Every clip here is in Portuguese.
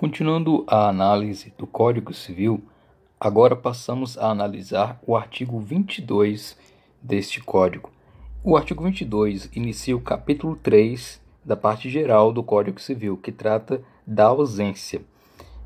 Continuando a análise do Código Civil, agora passamos a analisar o artigo 22 deste Código. O artigo 22 inicia o capítulo 3 da parte geral do Código Civil, que trata da ausência.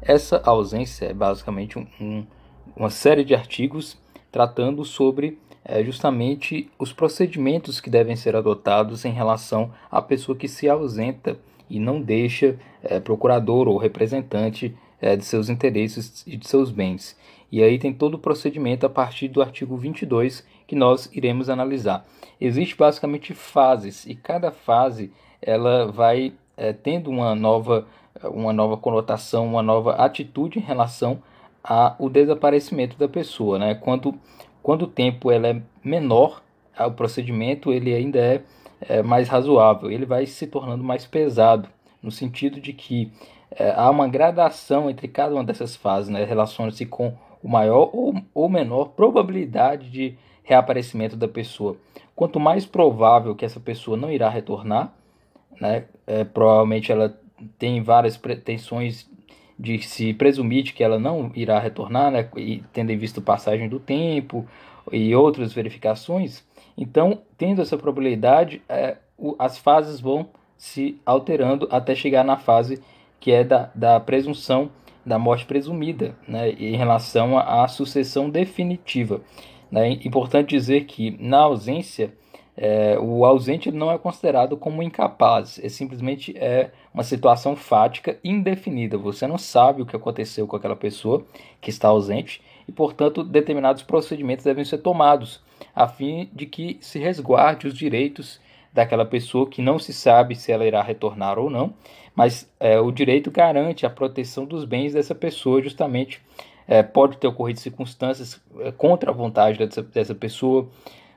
Essa ausência é basicamente um, um, uma série de artigos tratando sobre é, justamente os procedimentos que devem ser adotados em relação à pessoa que se ausenta e não deixa é, procurador ou representante é, de seus interesses e de seus bens. E aí tem todo o procedimento a partir do artigo 22 que nós iremos analisar. Existe basicamente fases e cada fase ela vai é, tendo uma nova, uma nova conotação, uma nova atitude em relação ao desaparecimento da pessoa. Né? Quando, quando o tempo ela é menor, ah, o procedimento ele ainda é é, mais razoável, ele vai se tornando mais pesado, no sentido de que é, há uma gradação entre cada uma dessas fases, né, relaciona-se com o maior ou, ou menor probabilidade de reaparecimento da pessoa. Quanto mais provável que essa pessoa não irá retornar, né, é, provavelmente ela tem várias pretensões de se presumir de que ela não irá retornar, né, e tendo em vista passagem do tempo e outras verificações, então, tendo essa probabilidade, é, o, as fases vão se alterando até chegar na fase que é da, da presunção da morte presumida, né, em relação à, sucessão definitiva. Né? É importante dizer que, na ausência, é, o ausente não é considerado como incapaz, é simplesmente é uma situação fática indefinida. Você não sabe o que aconteceu com aquela pessoa que está ausente e, portanto, determinados procedimentos devem ser tomados a fim de que se resguarde os direitos daquela pessoa que não se sabe se ela irá retornar ou não, mas é, o direito garante a proteção dos bens dessa pessoa, justamente é, pode ter ocorrido circunstâncias é, contra a vontade dessa, dessa pessoa,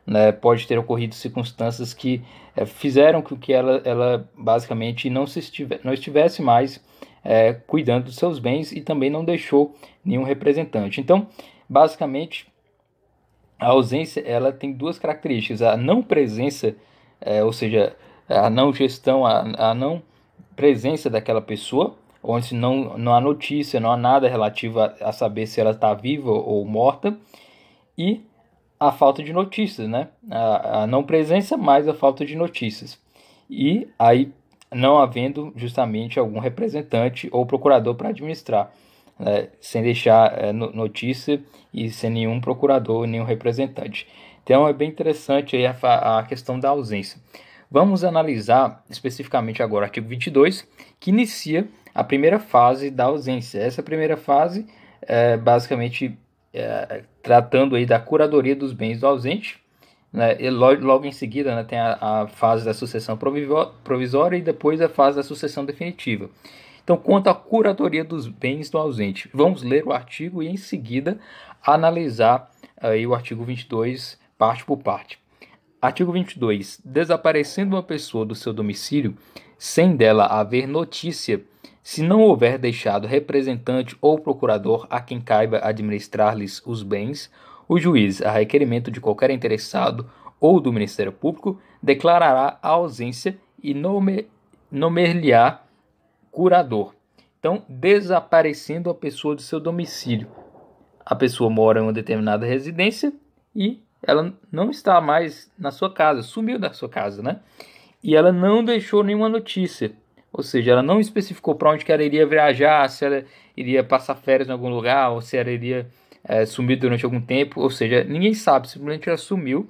né, pode ter ocorrido circunstâncias que é, fizeram com que ela, ela basicamente não, se estive, não estivesse mais é, cuidando dos seus bens e também não deixou nenhum representante. Então, basicamente, a ausência ela tem duas características: a não presença, é, ou seja, a não gestão, a, a não presença daquela pessoa, onde não, não há notícia, não há nada relativo a, a saber se ela está viva ou morta, e a falta de notícias, né? A, a, não presença mais a falta de notícias. E aí não havendo justamente algum representante ou procurador para administrar né, sem deixar é, notícia e sem nenhum procurador, nenhum representante. Então é bem interessante a, a questão da ausência. Vamos analisar especificamente agora o artigo 22, que inicia a primeira fase da ausência. Essa primeira fase é basicamente é, tratando aí da curadoria dos bens do ausente. Né, e logo, logo em seguida né, tem a, a fase da sucessão provisória e depois a fase da sucessão definitiva. Então, quanto à curadoria dos bens do ausente, vamos ler o artigo e em seguida analisar aí o artigo 22 parte por parte. Artigo 22. Desaparecendo uma pessoa do seu domicílio, sem dela haver notícia, se não houver deixado representante ou procurador a quem caiba administrar-lhes os bens, o juiz, a requerimento de qualquer interessado ou do Ministério Público, declarará a ausência e nome, nomear curador. Então, desaparecendo a pessoa do seu domicílio. A pessoa mora em uma determinada residência e ela não está mais na sua casa, sumiu da sua casa, né? E ela não deixou nenhuma notícia. Ou seja, ela não especificou para onde que ela iria viajar, se ela iria passar férias em algum lugar, ou se ela iria é, sumir durante algum tempo. Ou seja, ninguém sabe, simplesmente ela sumiu.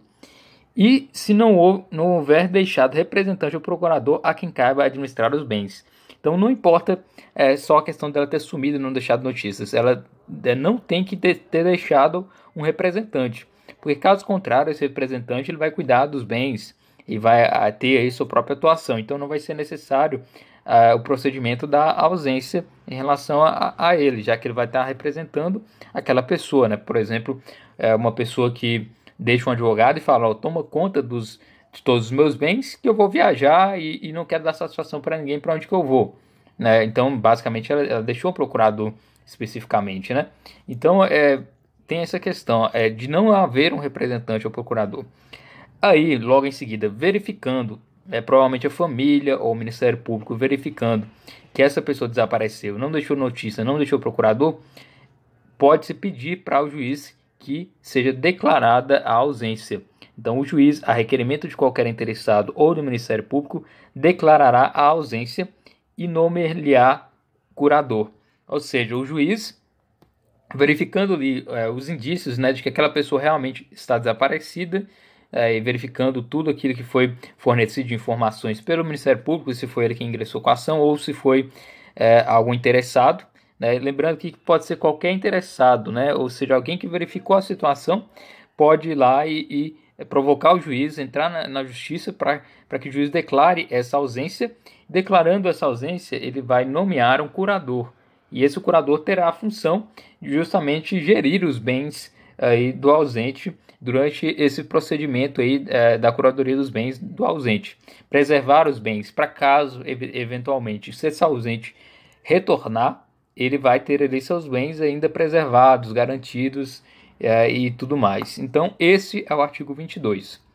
E se não, não houver deixado representante ou procurador a quem caiba administrar os bens. Então não importa é, só a questão dela ter sumido e não deixado notícias. Ela é, não tem que ter, ter deixado um representante. Porque caso contrário, esse representante ele vai cuidar dos bens e vai ter aí sua própria atuação. Então não vai ser necessário é, o procedimento da ausência em relação a, a, ele, já que ele vai estar representando aquela pessoa. Né? Por exemplo, é, uma pessoa que deixa um advogado e fala, oh, toma conta dos de todos os meus bens que eu vou viajar e, e não quero dar satisfação para ninguém para onde que eu vou. Né? Então, basicamente, ela, ela deixou o procurador especificamente. Né? Então, é, tem essa questão é, de não haver um representante ao procurador. Aí, logo em seguida, verificando, é, provavelmente a família ou o Ministério Público verificando que essa pessoa desapareceu, não deixou notícia, não deixou procurador, pode-se pedir para o juiz que seja declarada a ausência. Então, o juiz, a requerimento de qualquer interessado ou do Ministério Público, declarará a ausência e nomear-lhe-á curador. Ou seja, o juiz, verificando ali é, os indícios né, de que aquela pessoa realmente está desaparecida, é, verificando tudo aquilo que foi fornecido de informações pelo Ministério Público, se foi ele que ingressou com a ação ou se foi é, algum interessado. Né? Lembrando que pode ser qualquer interessado, né? ou seja, alguém que verificou a situação pode ir lá e, e é, provocar o juiz, entrar na, na justiça para que o juiz declare essa ausência. Declarando essa ausência, ele vai nomear um curador. E esse curador terá a função de justamente gerir os bens aí do ausente durante esse procedimento aí é, da curadoria dos bens do ausente. Preservar os bens para caso eventualmente se esse ausente retornar, ele vai ter ali seus bens ainda preservados, garantidos é, e tudo mais. Então, esse é o artigo 22.